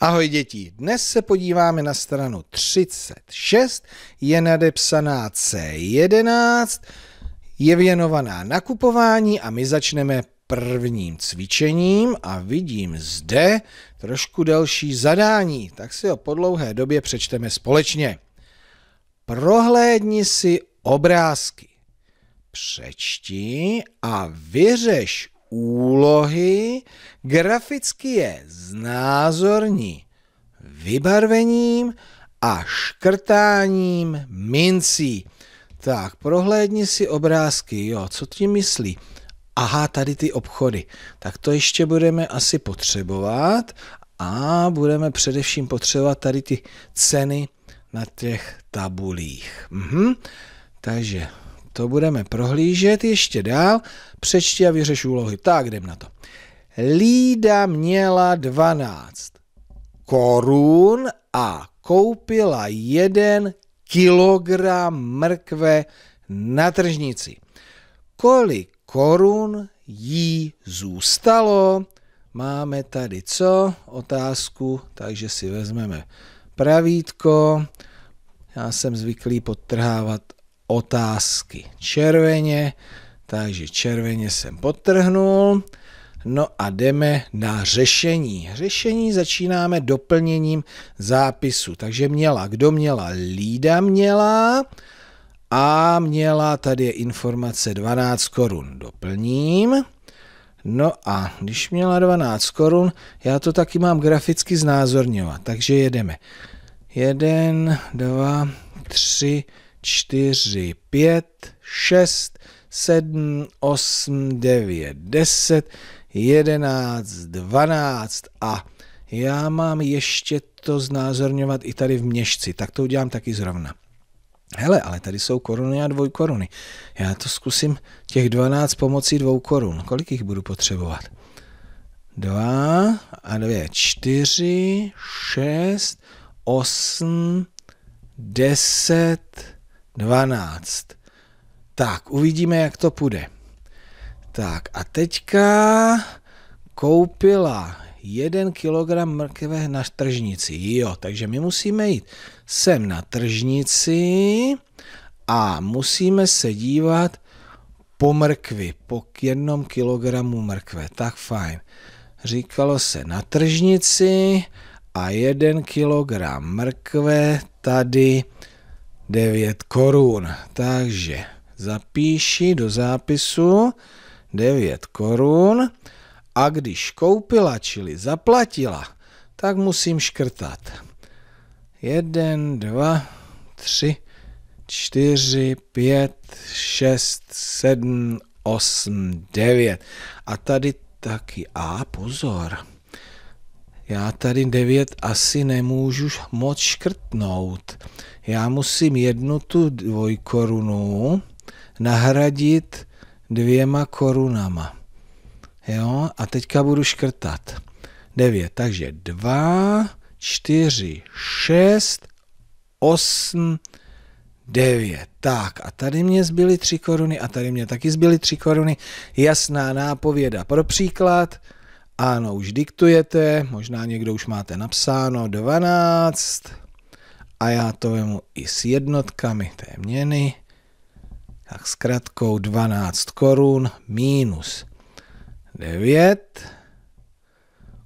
Ahoj děti, dnes se podíváme na stranu 36, je nadepsaná C11, je věnovaná nakupování a my začneme prvním cvičením a vidím zde trošku delší zadání, tak si ho po dlouhé době přečteme společně. Prohlédni si obrázky, přečti a vyřeš úlohy, graficky je znázorní vybarvením a škrtáním mincí. Tak, prohlédni si obrázky, jo, co ti myslí? Aha, tady ty obchody. Tak to ještě budeme asi potřebovat a budeme především potřebovat tady ty ceny na těch tabulích. Mhm. Takže to budeme prohlížet ještě dál. Přečti a vyřeš úlohy. Tak, jdem na to. Lída měla 12 korun a koupila jeden kilogram mrkve na tržnici. Kolik korun jí zůstalo? Máme tady co? Otázku, takže si vezmeme pravítko. Já jsem zvyklý podtrhávat otázky. Červeně, takže červeně jsem potrhnul. No a jdeme na řešení. Řešení začínáme doplněním zápisu. Takže měla, kdo měla? Lída měla a měla, tady je informace 12 korun. Doplním. No a když měla 12 korun, já to taky mám graficky znázorňovat, takže jedeme. 1, 2, 3, čtyři, pět, šest, sedm, osm, devět, deset, jedenáct, dvanáct a já mám ještě to znázorňovat i tady v měšci, tak to udělám taky zrovna. Hele, ale tady jsou koruny a koruny Já to zkusím těch 12 pomocí dvou korun. Kolik jich budu potřebovat? Dva a dvě, čtyři, šest, osm, deset, 12. Tak, uvidíme, jak to půjde. Tak a teďka koupila 1 kg mrkve na tržnici. Jo, takže my musíme jít sem na tržnici a musíme se dívat po mrkvi, po jednom kilogramu mrkve. Tak fajn. Říkalo se na tržnici a jeden kilogram mrkve tady 9 korun. Takže zapíši do zápisu 9 korun a když koupila, čili zaplatila, tak musím škrtat. 1, 2, 3, 4, 5, 6, 7, 8, 9. A tady taky A, pozor já tady devět asi nemůžu moc škrtnout. Já musím jednu tu dvojkorunu nahradit dvěma korunama. Jo, a teďka budu škrtat. 9, takže 2, 4, 6, 8, 9. Tak a tady mě zbyly 3 koruny a tady mě taky zbyly 3 koruny. Jasná nápověda pro příklad. Ano, už diktujete, možná někdo už máte napsáno 12 a já to vemu i s jednotkami té měny, tak s kratkou 12 korun minus 9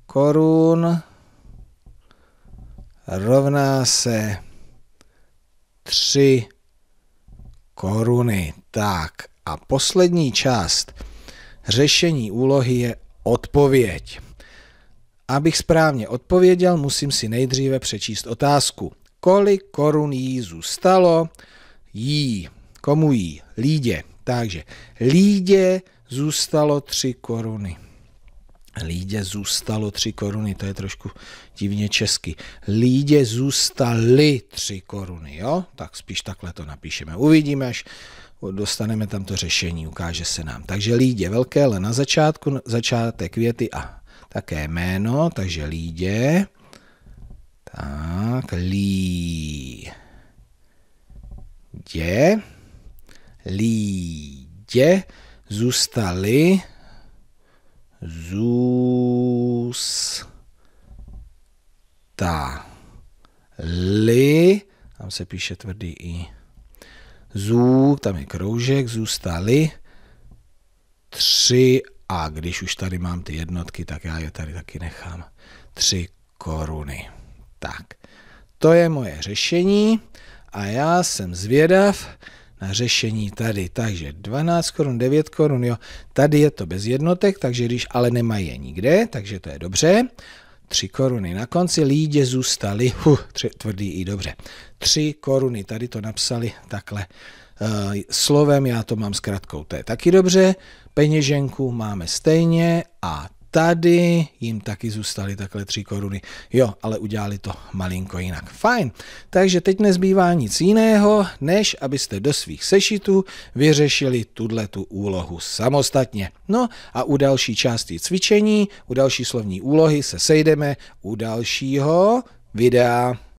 korun rovná se 3 koruny. Tak a poslední část řešení úlohy je Odpověď. Abych správně odpověděl, musím si nejdříve přečíst otázku. Kolik korun jí zůstalo? Jí. Komu jí? Lídě. Takže lídě zůstalo 3 koruny. Lídě zůstalo 3 koruny, to je trošku divně česky. Lídě zůstaly 3 koruny, jo? Tak spíš takhle to napíšeme. Uvidíme, až dostaneme tam to řešení, ukáže se nám. Takže lídě, velké ale na začátku, začátek věty a také jméno, takže lídě. Tak, lí. Dě. Lídě zůstaly zůstali. Tam se píše tvrdý i zů, tam je kroužek, zůstaly tři a když už tady mám ty jednotky, tak já je tady taky nechám. Tři koruny. Tak, to je moje řešení a já jsem zvědav na řešení tady. Takže 12 korun, 9 korun, jo. Tady je to bez jednotek, takže když ale nemají je nikde, takže to je dobře. 3 koruny. Na konci lídě zůstaly, huh, tři, tvrdý i dobře, 3 koruny. Tady to napsali takhle e, slovem, já to mám s kratkou, to je taky dobře. Peněženku máme stejně a tady jim taky zůstaly takhle 3 koruny. Jo, ale udělali to malinko jinak. Fajn, takže teď nezbývá nic jiného, než abyste do svých sešitů vyřešili tuhle tu úlohu samostatně. No a u další části cvičení, u další slovní úlohy se sejdeme u dalšího videa.